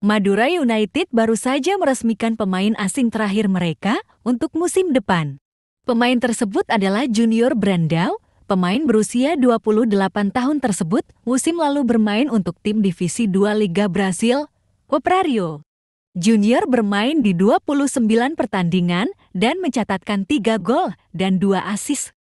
Madura United baru saja meresmikan pemain asing terakhir mereka untuk musim depan. Pemain tersebut adalah Junior Brandao, pemain berusia 28 tahun tersebut musim lalu bermain untuk tim divisi 2 Liga Brasil, Operario. Junior bermain di 29 pertandingan dan mencatatkan 3 gol dan 2 assist.